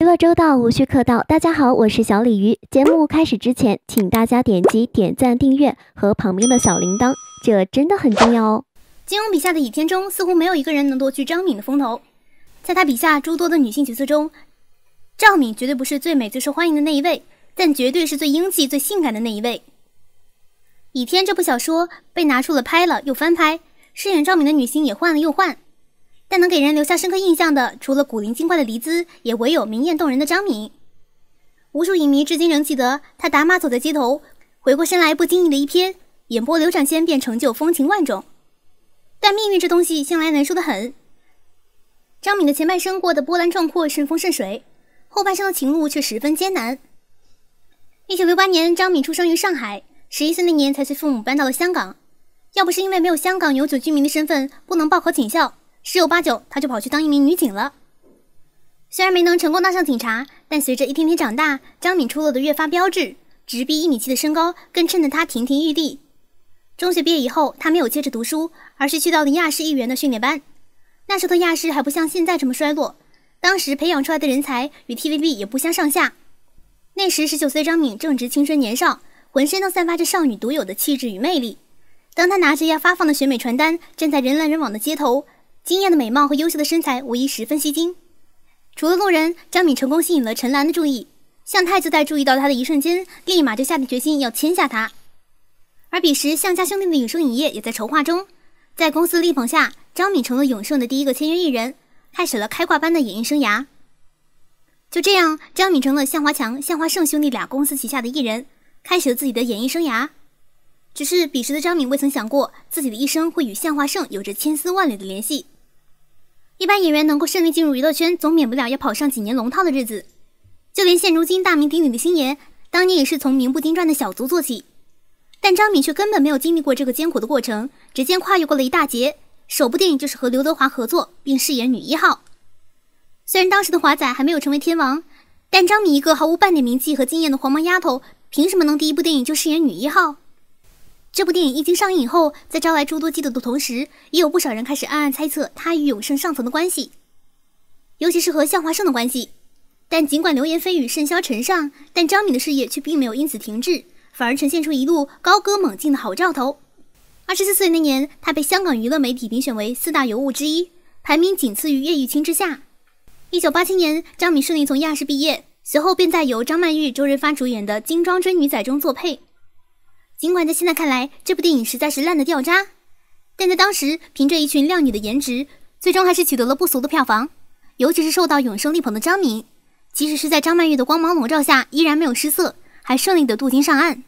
娱乐周到，无需客套。大家好，我是小鲤鱼。节目开始之前，请大家点击点赞、订阅和旁边的小铃铛，这真的很重要哦。金庸笔下的倚天中，似乎没有一个人能夺去张敏的风头。在他笔下诸多的女性角色中，赵敏绝对不是最美、最受欢迎的那一位，但绝对是最英气、最性感的那一位。倚天这部小说被拿出了拍了，又翻拍。饰演赵敏的女星也换了又换，但能给人留下深刻印象的，除了古灵精怪的黎姿，也唯有明艳动人的张敏。无数影迷至今仍记得她打马走在街头，回过身来不经意的一瞥，眼波流转间便成就风情万种。但命运这东西向来难说的很。张敏的前半生过得波澜壮阔、顺风顺水，后半生的情路却十分艰难。一九六八年，张敏出生于上海，十一岁那年才随父母搬到了香港。要不是因为没有香港永久居民的身份，不能报考警校，十有八九他就跑去当一名女警了。虽然没能成功当上警察，但随着一天天长大，张敏出落得越发标致，直逼一米七的身高更衬得她亭亭玉立。中学毕业以后，她没有接着读书，而是去到了亚视艺员的训练班。那时候的亚视还不像现在这么衰落，当时培养出来的人才与 TVB 也不相上下。那时十九岁，张敏正值青春年少，浑身都散发着少女独有的气质与魅力。当他拿着要发放的选美传单，站在人来人往的街头，惊艳的美貌和优秀的身材无疑十分吸睛。除了路人，张敏成功吸引了陈岚的注意。向太就在注意到她的一瞬间，立马就下定决心要签下她。而彼时，向家兄弟的永盛影业也在筹划中。在公司力捧下，张敏成了永盛的第一个签约艺人，开始了开挂般的演艺生涯。就这样，张敏成了向华强、向华胜兄弟俩公司旗下的艺人，开始了自己的演艺生涯。只是彼时的张敏未曾想过，自己的一生会与向华胜有着千丝万缕的联系。一般演员能够顺利进入娱乐圈，总免不了要跑上几年龙套的日子。就连现如今大名鼎鼎的星爷，当年也是从名不经传的小卒做起。但张敏却根本没有经历过这个艰苦的过程，直接跨越过了一大截。首部电影就是和刘德华合作，并饰演女一号。虽然当时的华仔还没有成为天王，但张敏一个毫无半点名气和经验的黄毛丫头，凭什么能第一部电影就饰演女一号？这部电影一经上映后，在招来诸多嫉妒的同时，也有不少人开始暗暗猜测他与永盛上层的关系，尤其是和向华胜的关系。但尽管流言蜚语甚嚣尘上，但张敏的事业却并没有因此停滞，反而呈现出一路高歌猛进的好兆头。二十四岁那年，她被香港娱乐媒体评选为四大尤物之一，排名仅次于叶玉卿之下。一九八七年，张敏顺利从亚视毕业，随后便在由张曼玉、周润发主演的《精装追女仔》中作配。尽管在现在看来，这部电影实在是烂得掉渣，但在当时，凭着一群靓女的颜值，最终还是取得了不俗的票房。尤其是受到永生力捧的张敏，即使是在张曼玉的光芒笼罩下，依然没有失色，还顺利的镀金上岸。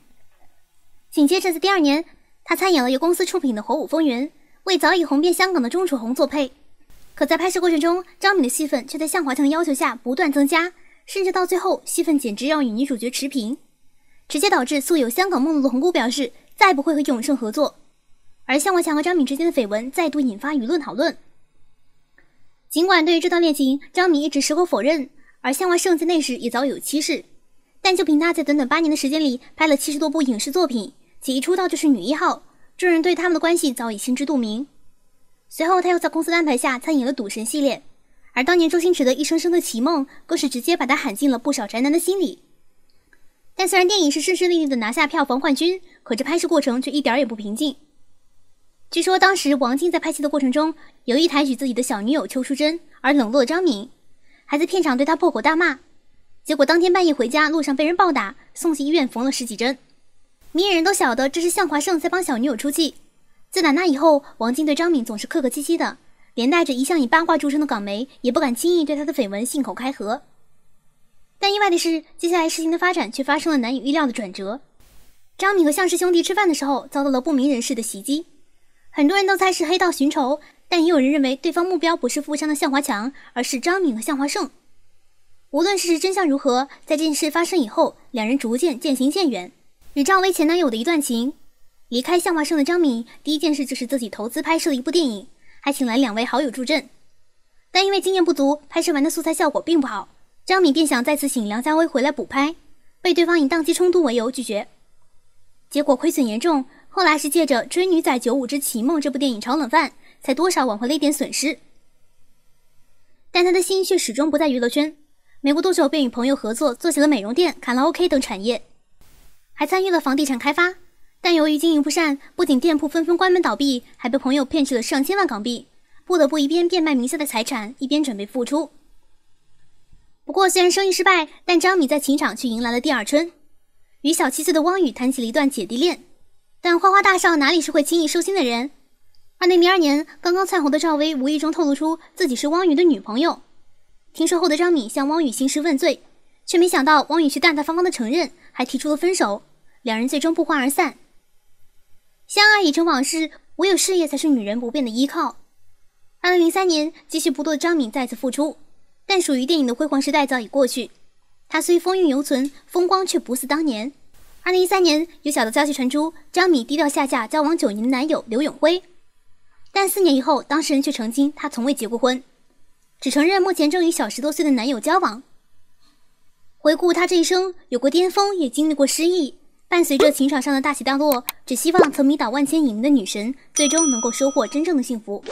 紧接着在第二年，她参演了由公司出品的《火舞风云》，为早已红遍香港的钟楚红作配。可在拍摄过程中，张敏的戏份却在向华强的要求下不断增加，甚至到最后，戏份简直要与女主角持平。直接导致素有“香港梦露”的红姑表示再不会和永盛合作，而向华强和张敏之间的绯闻再度引发舆论讨论。尽管对于这段恋情，张敏一直矢口否认，而向华胜在那时也早有妻室，但就凭他在短短八年的时间里拍了七十多部影视作品，且一出道就是女一号，众人对他们的关系早已心知肚明。随后，他又在公司安排下参演了《赌神》系列，而当年周星驰的一声声的奇梦，更是直接把他喊进了不少宅男的心里。但虽然电影是顺顺利利的拿下票房冠军，可这拍摄过程却一点也不平静。据说当时王晶在拍戏的过程中，有意抬举自己的小女友邱淑贞，而冷落张敏，还在片场对他破口大骂。结果当天半夜回家路上被人暴打，送去医院缝了十几针。明眼人都晓得这是向华胜在帮小女友出气。自打那以后，王晶对张敏总是客客气气的，连带着一向以八卦著称的港媒也不敢轻易对他的绯闻信口开河。但意外的是，接下来事情的发展却发生了难以预料的转折。张敏和向氏兄弟吃饭的时候遭到了不明人士的袭击，很多人都猜是黑道寻仇，但也有人认为对方目标不是富商的向华强，而是张敏和向华胜。无论事实真相如何，在这件事发生以后，两人逐渐渐行渐远，与赵薇前男友的一段情。离开向华胜的张敏，第一件事就是自己投资拍摄了一部电影，还请来两位好友助阵，但因为经验不足，拍摄完的素材效果并不好。张敏便想再次请梁家辉回来补拍，被对方以档期冲突为由拒绝，结果亏损严重。后来是借着《追女仔九五之奇梦》这部电影炒冷饭，才多少挽回了一点损失。但他的心却始终不在娱乐圈，没过多久便与朋友合作做起了美容店、卡拉 OK 等产业，还参与了房地产开发。但由于经营不善，不仅店铺纷纷关门倒闭，还被朋友骗去了上千万港币，不得不一边变卖名下的财产，一边准备复出。不过，虽然生意失败，但张敏在情场却迎来了第二春，与小七岁的汪雨谈起了一段姐弟恋。但花花大少哪里是会轻易收心的人？二零零二年，刚刚灿红的赵薇无意中透露出自己是汪雨的女朋友。听说后的张敏向汪雨兴师问罪，却没想到汪雨却大大方方的承认，还提出了分手，两人最终不欢而散。相爱已成往事，唯有事业才是女人不变的依靠。二零零三年，积蓄不多的张敏再次复出。但属于电影的辉煌时代早已过去，她虽风韵犹存，风光却不似当年。二零一三年有小道消息传出，张米低调下嫁交往九年的男友刘永辉，但四年以后，当事人却澄清她从未结过婚，只承认目前正与小十多岁的男友交往。回顾她这一生，有过巅峰，也经历过失意，伴随着情场上的大起大落，只希望曾迷倒万千影迷的女神，最终能够收获真正的幸福。